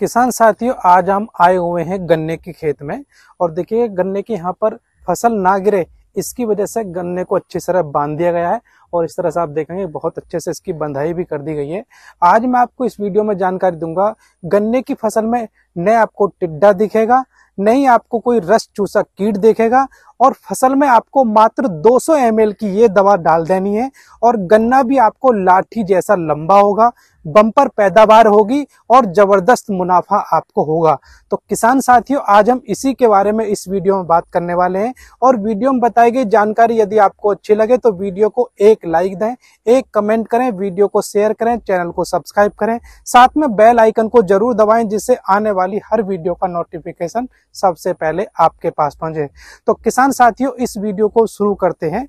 किसान साथियों आज हम आए हुए हैं गन्ने के खेत में और देखिए गन्ने की यहाँ पर फसल ना गिरे इसकी वजह से गन्ने को अच्छी तरह बांध दिया गया है और इस तरह से आप देखेंगे बहुत अच्छे से इसकी बंधाई भी कर दी गई है आज मैं आपको इस वीडियो में जानकारी दूंगा गन्ने की फसल में न आपको टिड्डा दिखेगा न ही आपको कोई रस चूसा कीट देखेगा और फसल में आपको मात्र 200 एम की ये दवा डाल देनी है और गन्ना भी आपको लाठी जैसा लंबा होगा बम्पर पैदावार होगी और जबरदस्त मुनाफा आपको होगा तो किसान साथियों आज हम इसी के बारे में इस वीडियो में बात करने वाले हैं और वीडियो में बताई गई जानकारी यदि आपको अच्छी लगे तो वीडियो को एक लाइक दें एक कमेंट करें वीडियो को शेयर करें चैनल को सब्सक्राइब करें साथ में बेल आइकन को जरूर दबाएं जिससे आने वाली हर वीडियो का नोटिफिकेशन सबसे पहले आपके पास पहुंचे तो किसान साथियों इस वीडियो को शुरू करते हैं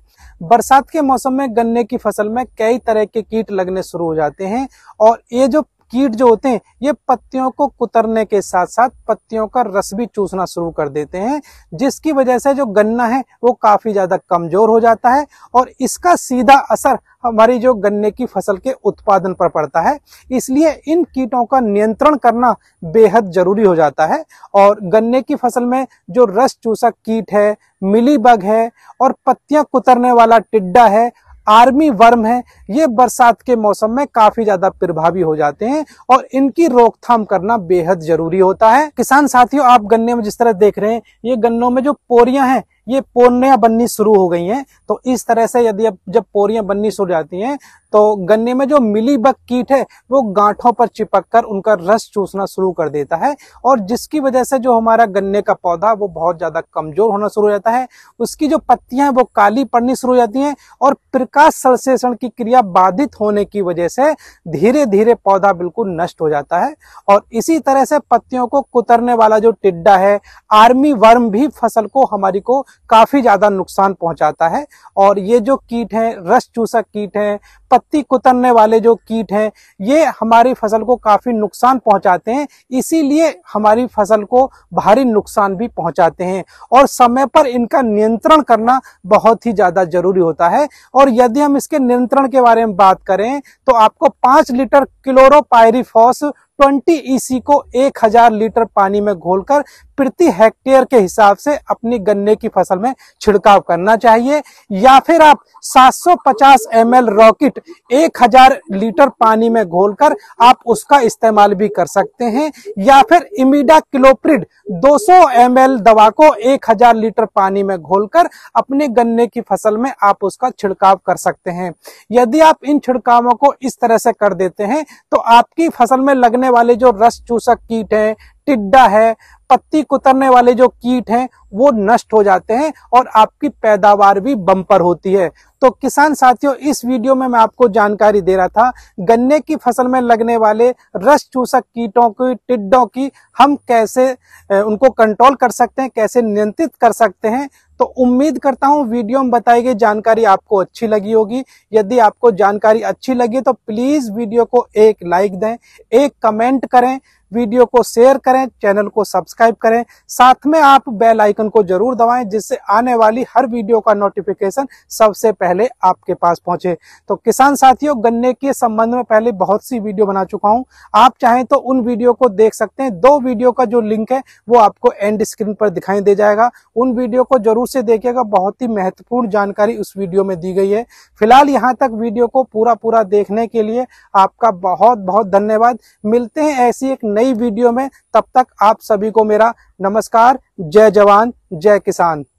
बरसात के मौसम में गन्ने की फसल में कई तरह के कीट लगने शुरू हो जाते हैं और ये जो कीट जो होते हैं ये पत्तियों को कुतरने के साथ साथ पत्तियों का रस भी चूसना शुरू कर देते हैं जिसकी वजह से जो गन्ना है वो काफी ज्यादा कमजोर हो जाता है और इसका सीधा असर हमारी जो गन्ने की फसल के उत्पादन पर पड़ता है इसलिए इन कीटों का नियंत्रण करना बेहद जरूरी हो जाता है और गन्ने की फसल में जो रस चूसक कीट है मिली है और पत्तियां कुतरने वाला टिड्डा है आर्मी वर्म है ये बरसात के मौसम में काफी ज्यादा प्रभावी हो जाते हैं और इनकी रोकथाम करना बेहद जरूरी होता है किसान साथियों आप गन्ने में जिस तरह देख रहे हैं ये गन्नों में जो पोरियां हैं ये पोरियां बननी शुरू हो गई हैं तो इस तरह से यदि अब जब पोरियां बननी शुरू जाती हैं तो गन्ने में जो मिली बग कीट है वो गांठों पर चिपक कर उनका रस चूसना शुरू कर देता है और जिसकी वजह से जो हमारा गन्ने का पौधा वो बहुत ज्यादा कमजोर होना शुरू हो जाता है उसकी जो पत्तियां हैं वो काली पड़नी शुरू हो जाती हैं और प्रकाश संश्लेषण की क्रिया बाधित होने की वजह से धीरे धीरे पौधा बिल्कुल नष्ट हो जाता है और इसी तरह से पत्तियों को कुतरने वाला जो टिड्डा है आर्मी वर्म भी फसल को हमारी को काफ़ी ज़्यादा नुकसान पहुंचाता है और ये जो कीट हैं रस चूसक कीट हैं पत्ती कुतरने वाले जो कीट हैं ये हमारी फसल को काफ़ी नुकसान पहुंचाते हैं इसीलिए हमारी फसल को भारी नुकसान भी पहुंचाते हैं और समय पर इनका नियंत्रण करना बहुत ही ज़्यादा जरूरी होता है और यदि हम इसके नियंत्रण के बारे में बात करें तो आपको पाँच लीटर क्लोरोपायरीफॉस ट्वेंटी ईसी को एक हजार लीटर पानी में घोलकर प्रति हेक्टेयर के हिसाब से अपनी गन्ने की फसल में छिड़काव करना चाहिए या फिर आप 750 पचास रॉकेट हजार लीटर पानी में घोलकर आप उसका इस्तेमाल भी कर सकते हैं या फिर इमिडा किलोप्रिड 200 सौ दवा को एक हजार लीटर पानी में घोलकर अपने गन्ने की फसल में आप उसका छिड़काव कर सकते हैं यदि आप इन छिड़कावों को इस तरह से कर देते हैं तो आपकी फसल में लगने वाले जो रस चूसक कीट हैं टिड्डा है पत्ती कुतरने वाले जो कीट हैं वो नष्ट हो जाते हैं और आपकी पैदावार भी बम्पर होती है तो किसान साथियों इस वीडियो में मैं आपको जानकारी दे रहा था गन्ने की फसल में लगने वाले रस चूसक कीटों की टिड्डों की हम कैसे उनको कंट्रोल कर सकते हैं कैसे नियंत्रित कर सकते हैं तो उम्मीद करता हूं वीडियो में बताई गई जानकारी आपको अच्छी लगी होगी यदि आपको जानकारी अच्छी लगी तो प्लीज वीडियो को एक लाइक दें एक कमेंट करें वीडियो को शेयर करें चैनल को सब्सक्राइब करें साथ में आप बेल आइकन को जरूर दबाएं जिससे आने वाली हर वीडियो का नोटिफिकेशन सबसे पहले आपके पास पहुंचे तो किसान साथियों गन्ने के संबंध में पहले बहुत सी वीडियो बना चुका हूं आप चाहें तो उन वीडियो को देख सकते हैं दो वीडियो का जो लिंक है वो आपको एंड स्क्रीन पर दिखाई दे जाएगा उन वीडियो को जरूर से देखिएगा बहुत ही महत्वपूर्ण जानकारी उस वीडियो में दी गई है फिलहाल यहाँ तक वीडियो को पूरा पूरा देखने के लिए आपका बहुत बहुत धन्यवाद मिलते हैं ऐसी एक नई नई वीडियो में तब तक आप सभी को मेरा नमस्कार जय जवान जय किसान